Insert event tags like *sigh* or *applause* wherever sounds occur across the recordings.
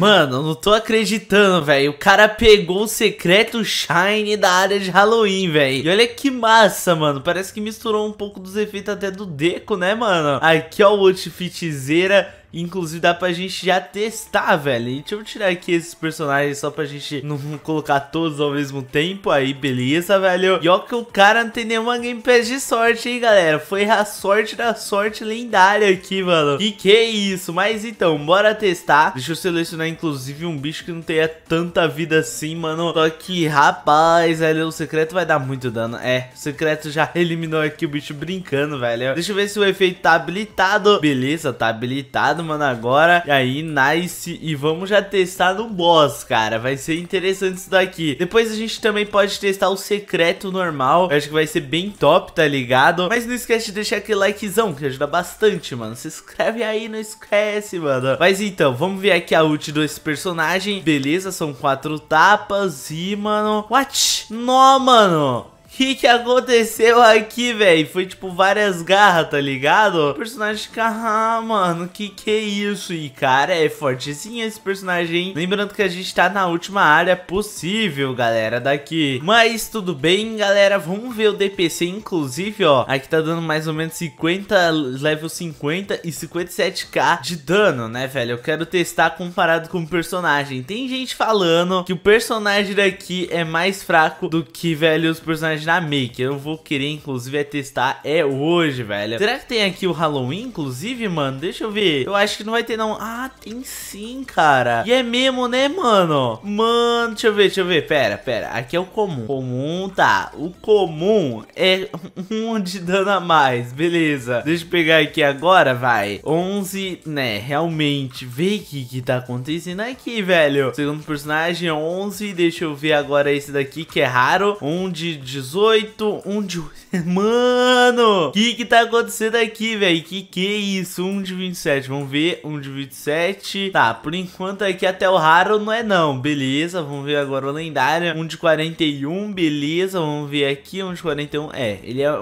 Mano, não tô acreditando, velho. O cara pegou o secreto Shine da área de Halloween, velho. E olha que massa, mano. Parece que misturou um pouco dos efeitos até do Deco, né, mano? Aqui, ó, o outfitzera. Inclusive dá pra gente já testar, velho. deixa eu tirar aqui esses personagens só pra gente não colocar todos ao mesmo tempo. Aí, beleza, velho. E ó que o cara não tem nenhuma Game Pass de sorte, hein, galera. Foi a sorte da sorte lendária aqui, mano. E que isso. Mas então, bora testar. Deixa eu selecionar, inclusive, um bicho que não tenha tanta vida assim, mano. Só que, rapaz, velho, o secreto vai dar muito dano. É, o secreto já *laughs* eliminou aqui o bicho brincando, velho. Deixa eu ver se o efeito tá habilitado. Beleza, tá habilitado mano, agora. E aí, nice. E vamos já testar no boss, cara. Vai ser interessante isso daqui. Depois a gente também pode testar o secreto normal. Eu acho que vai ser bem top, tá ligado? Mas não esquece de deixar aquele likezão, que ajuda bastante, mano. Se inscreve aí, não esquece, mano. Mas então, vamos ver aqui a ult desse personagem. Beleza, são quatro tapas. E, mano... What? Nó, mano! que que aconteceu aqui, velho? Foi tipo várias garras, tá ligado? O personagem fica, ah, mano, que que é isso? E cara, é fortezinho esse personagem, hein? Lembrando que a gente tá na última área possível, galera, daqui. Mas tudo bem, galera, vamos ver o DPC, inclusive, ó. Aqui tá dando mais ou menos 50, level 50 e 57k de dano, né, velho? Eu quero testar comparado com o personagem. Tem gente falando que o personagem daqui é mais fraco do que, velho, os personagens imaginar make. Eu vou querer, inclusive, é testar é hoje, velho. Será que tem aqui o Halloween, inclusive, mano? Deixa eu ver. Eu acho que não vai ter, não. Ah, tem sim, cara. E é mesmo, né, mano? Mano, deixa eu ver, deixa eu ver. Pera, pera. Aqui é o comum. Comum, tá. O comum é *laughs* um de dano a mais. Beleza. Deixa eu pegar aqui agora, vai. 11, né, realmente. Vê o que, que tá acontecendo aqui, velho. Segundo personagem, 11. Deixa eu ver agora esse daqui, que é raro. Um de 18. 18, 1 de... *laughs* Mano, o que que tá acontecendo aqui, velho? Que que é isso? 1 de 27, vamos ver, 1 de 27. Tá, por enquanto aqui até o raro não é não, beleza. Vamos ver agora o lendário, 1 de 41, beleza. Vamos ver aqui, 1 de 41. É, ele é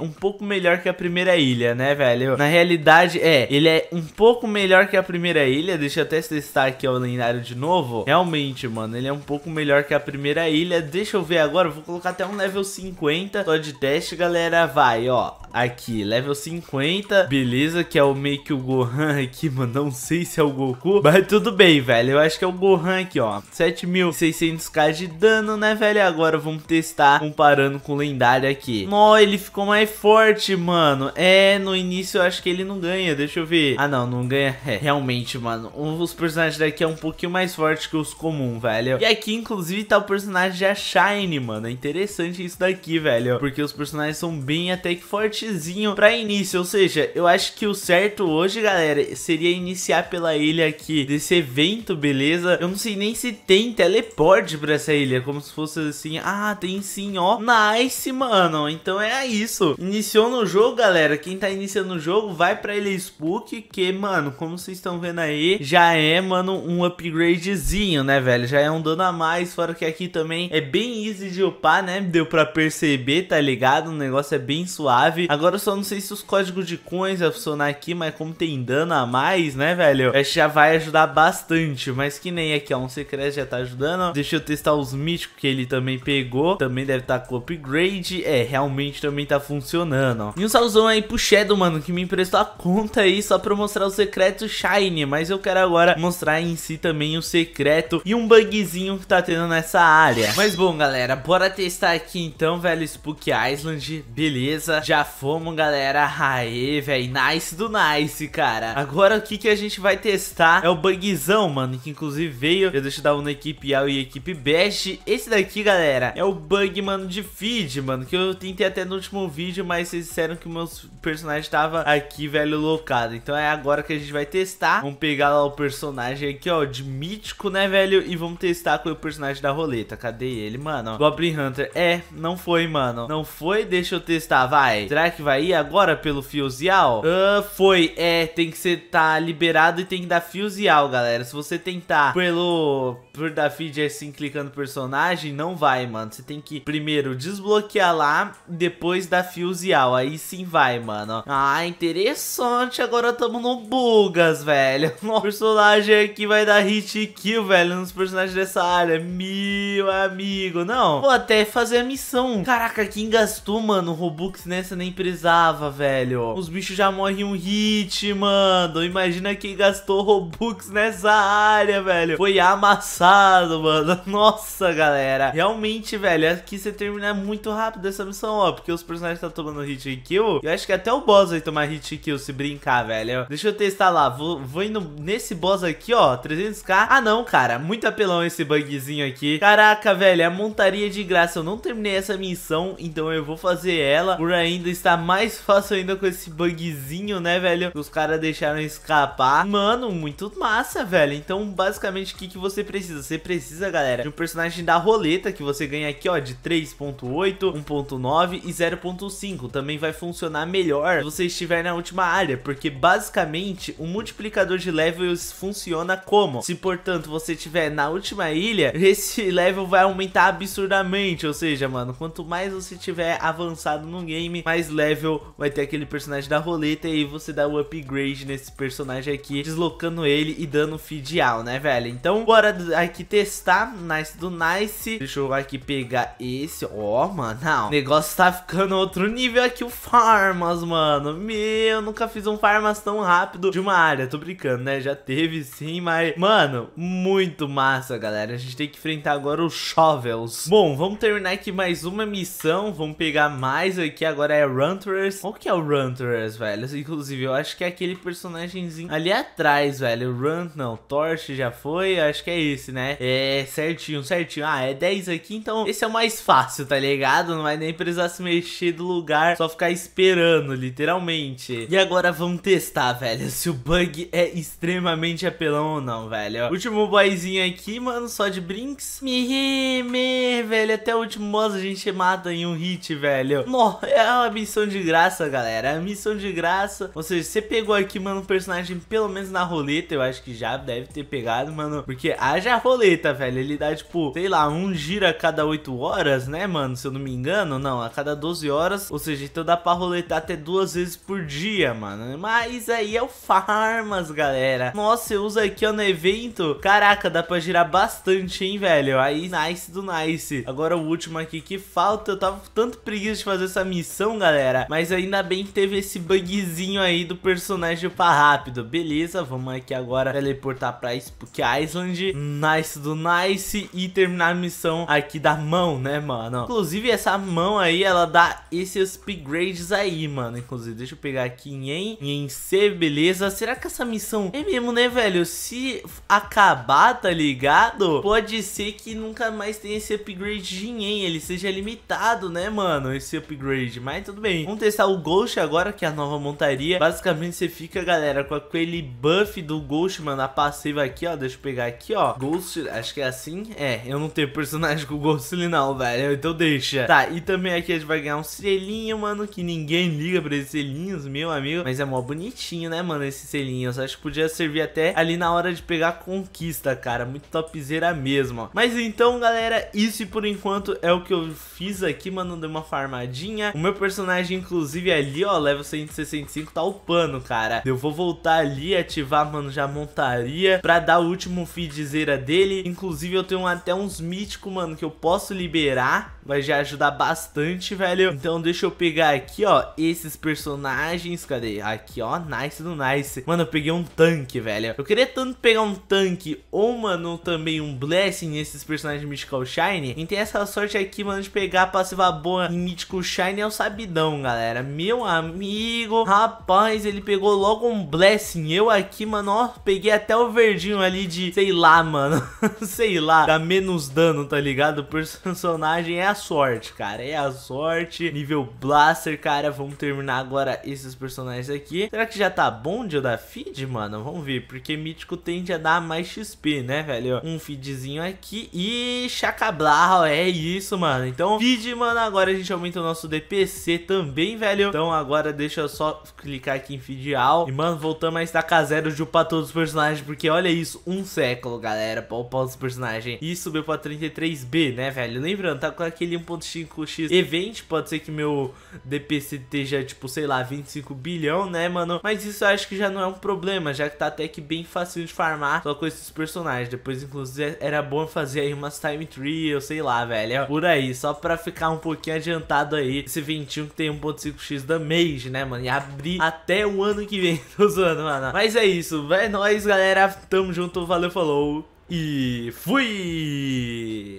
um pouco melhor que a primeira ilha, né, velho? Na realidade, é, ele é um pouco melhor que a primeira ilha. Deixa eu até testar aqui o lendário de novo. Realmente, mano, ele é um pouco melhor que a primeira ilha. Deixa eu ver agora, vou colocar até um level 50. Só de teste, galera, vai, ó aqui. Level 50, beleza, que é o meio que o Gohan aqui, mano. Não sei se é o Goku, mas tudo bem, velho. Eu acho que é o Gohan aqui, ó. 7.600k de dano, né, velho? Agora vamos testar comparando com o lendário aqui. Nó, ele ficou mais forte, mano. É, no início eu acho que ele não ganha. Deixa eu ver. Ah, não, não ganha. É, realmente, mano. os personagens daqui é um pouquinho mais forte que os comuns, velho. E aqui, inclusive, tá o personagem da Shine, mano. É interessante isso daqui, velho. Porque os personagens são bem até que fortes testezinho pra início. Ou seja, eu acho que o certo hoje, galera, seria iniciar pela ilha aqui desse evento, beleza? Eu não sei nem se tem teleporte pra essa ilha, como se fosse assim, ah, tem sim, ó. Nice, mano. Então é isso. Iniciou no jogo, galera. Quem tá iniciando o jogo, vai pra ilha Spook, que, mano, como vocês estão vendo aí, já é, mano, um upgradezinho, né, velho? Já é um dano a mais, fora que aqui também é bem easy de upar, né? Deu pra perceber, tá ligado? O negócio é bem suave. Agora eu só não sei se os códigos de coins vão funcionar aqui, mas como tem dano a mais, né, velho? Acho que já vai ajudar bastante. Mas que nem aqui, ó. Um secreto já tá ajudando. Deixa eu testar os míticos que ele também pegou. Também deve estar tá com upgrade. É, realmente também tá funcionando, E um salzão aí pro Shadow, mano, que me emprestou a conta aí só pra mostrar o secreto Shine. Mas eu quero agora mostrar em si também o secreto e um bugzinho que tá tendo nessa área. Mas bom, galera, bora testar aqui então, velho, Spook Island. Beleza, já foi Vamos, galera. Aê, velho. Nice do nice, cara. Agora o que, que a gente vai testar é o bugzão, mano, que inclusive veio. Eu deixo dar um na equipe A e equipe Best. Esse daqui, galera, é o bug, mano, de feed, mano, que eu tentei até no último vídeo, mas vocês disseram que o meu personagem tava aqui, velho, locado. Então é agora que a gente vai testar. Vamos pegar lá o personagem aqui, ó, de mítico, né, velho? E vamos testar com o personagem da roleta. Cadê ele, mano? Goblin Hunter. É, não foi, mano. Não foi? Deixa eu testar, vai. Será que vai ir agora pelo Fiozial? Uh, ah, foi, é, tem que ser, tá liberado e tem que dar Fiozial, galera. Se você tentar pelo, por dar feed assim, clicando personagem, não vai, mano. Você tem que primeiro desbloquear lá, depois dar Fiozial, aí sim vai, mano. Ah, interessante, agora tamo no Bugas, velho. *laughs* O personagem aqui vai dar hit kill, velho, nos personagens dessa área. Meu amigo, não. Vou até fazer a missão. Caraca, quem gastou, mano, Robux nessa nem nem precisava, velho. Os bichos já morrem um hit, mano. Imagina quem gastou Robux nessa área, velho. Foi amassado, mano. *laughs* Nossa, galera. Realmente, velho, aqui você termina muito rápido essa missão, ó. Porque os personagens estão tá tomando hit e kill. Eu acho que até o boss vai tomar hit kill se brincar, velho. Deixa eu testar lá. Vou, vou indo nesse boss aqui, ó. 300k. Ah, não, cara. Muito apelão esse bugzinho aqui. Caraca, velho. A é montaria de graça. Eu não terminei essa missão, então eu vou fazer ela por ainda estar está mais fácil ainda com esse bugzinho, né, velho? Os caras deixaram escapar. Mano, muito massa, velho. Então, basicamente, o que, que você precisa? Você precisa, galera, de um personagem da roleta que você ganha aqui, ó, de 3.8, 1.9 e 0.5. Também vai funcionar melhor se você estiver na última área, porque basicamente o multiplicador de levels funciona como? Se, portanto, você estiver na última ilha, *laughs* esse level vai aumentar absurdamente, ou seja, mano, quanto mais você tiver avançado no game, mais level, vai ter aquele personagem da roleta e aí você dá o um upgrade nesse personagem aqui, deslocando ele e dando fidial, né, velho? Então, bora aqui testar, nice do nice. Deixa eu aqui pegar esse, ó, oh, mano, não. O negócio tá ficando outro nível aqui, o Farmas, mano. Meu, nunca fiz um Farmas tão rápido de uma área, tô brincando, né? Já teve sim, mas, mano, muito massa, galera. A gente tem que enfrentar agora os Shovels. Bom, vamos terminar aqui mais uma missão, vamos pegar mais aqui, agora é Run Runturers. Qual que é o Runturers, velho? Inclusive, eu acho que é aquele personagemzinho ali atrás, velho. Run, não, Torch já foi, acho que é esse, né? É certinho, certinho. Ah, é 10 aqui, então esse é o mais fácil, tá ligado? Não vai nem precisar se mexer do lugar, só ficar esperando, literalmente. E agora vamos testar, velho, se o bug é extremamente apelão ou não, velho. Último boyzinho aqui, mano, só de brinks. Me, me, velho, até o último boss a gente mata em um hit, velho. Nossa, é um absurdo missão de graça, galera. É a missão de graça. Ou seja, você pegou aqui, mano, um personagem pelo menos na roleta. Eu acho que já deve ter pegado, mano. Porque haja roleta, velho. Ele dá, tipo, sei lá, um giro a cada 8 horas, né, mano? Se eu não me engano. Não, a cada 12 horas. Ou seja, então dá pra roletar até duas vezes por dia, mano. Mas aí é o Farmas, galera. Nossa, eu uso aqui, ó, no evento. Caraca, dá pra girar bastante, hein, velho. Aí, nice do nice. Agora o último aqui que falta. Eu tava com tanto preguiça de fazer essa missão, galera galera. Mas ainda bem que teve esse bugzinho aí do personagem para rápido. Beleza, vamos aqui agora teleportar pra Spook Island. Nice do Nice e terminar a missão aqui da mão, né, mano? Inclusive, essa mão aí, ela dá esses upgrades aí, mano. Inclusive, deixa eu pegar aqui em, em C, beleza? Será que essa missão é mesmo, né, velho? Se acabar, tá ligado? Pode ser que nunca mais tenha esse upgrade de Yen. Ele seja limitado, né, mano? Esse upgrade. Mas tudo bem também. Vamos testar o Ghost agora, que é a nova montaria. Basicamente, você fica, galera, com aquele buff do Ghost, mano, a passiva aqui, ó. Deixa eu pegar aqui, ó. Ghost, acho que é assim. É, eu não tenho personagem *laughs* com Ghost não, velho. Então deixa. Tá, e também aqui a gente vai ganhar um selinho, mano, que ninguém liga pra esses selinhos, meu amigo. Mas é mó bonitinho, né, mano, esses selinhos. Acho que podia servir até ali na hora de pegar conquista, cara. Muito topzera mesmo, ó. Mas então, galera, isso por enquanto é o que eu fiz aqui, mano. Dei uma farmadinha. O meu personagem personagem, inclusive, ali, ó, level 165, tá upando, cara. Eu vou voltar ali, ativar, mano, já montaria pra dar o último feedzera dele. Inclusive, eu tenho até uns míticos, mano, que eu posso liberar. Vai já ajudar bastante, velho. Então, deixa eu pegar aqui, ó, esses personagens. Cadê? Aqui, ó, nice do nice. Mano, eu peguei um tanque, velho. Eu queria tanto pegar um tanque ou, mano, também um blessing, esses personagens Mythical Shine. Quem tem essa sorte aqui, mano, de pegar passiva boa em Mythical Shine é o sabidão. Então, galera. Meu amigo, rapaz, ele pegou logo um blessing. Eu aqui, mano, ó, peguei até o verdinho ali de, sei lá, mano, *laughs* sei lá, dá menos dano, tá ligado? O personagem é a sorte, cara, é a sorte. Nível Blaster, cara, vamos terminar agora esses personagens aqui. Será que já tá bom de eu dar feed, mano? Vamos ver, porque Mítico tende a dar mais XP, né, velho? Um feedzinho aqui e chacablau, é isso, mano. Então, feed, mano, agora a gente aumenta o nosso DPC também, velho. Então agora deixa eu só clicar aqui em Fidial. E, mano, voltamos a estacar zero de upar todos os personagens, porque olha isso, um século, galera, pra upar os personagens. E subiu pra 33B, né, velho? Lembrando, tá com aquele 1.5x event, pode ser que meu DPC esteja, tipo, sei lá, 25 bilhão, né, mano? Mas isso eu acho que já não é um problema, já que tá até que bem fácil de farmar só com esses personagens. Depois, inclusive, era bom fazer aí umas time tree, eu sei lá, velho, por aí, só pra ficar um pouquinho adiantado aí esse ventinho que tem ter 1.5x da Mage, né, mano? E abrir até o ano que vem. *laughs* Tô zoando, mano. Mas é isso. É nóis, galera. Tamo junto. Valeu, falou. E fui!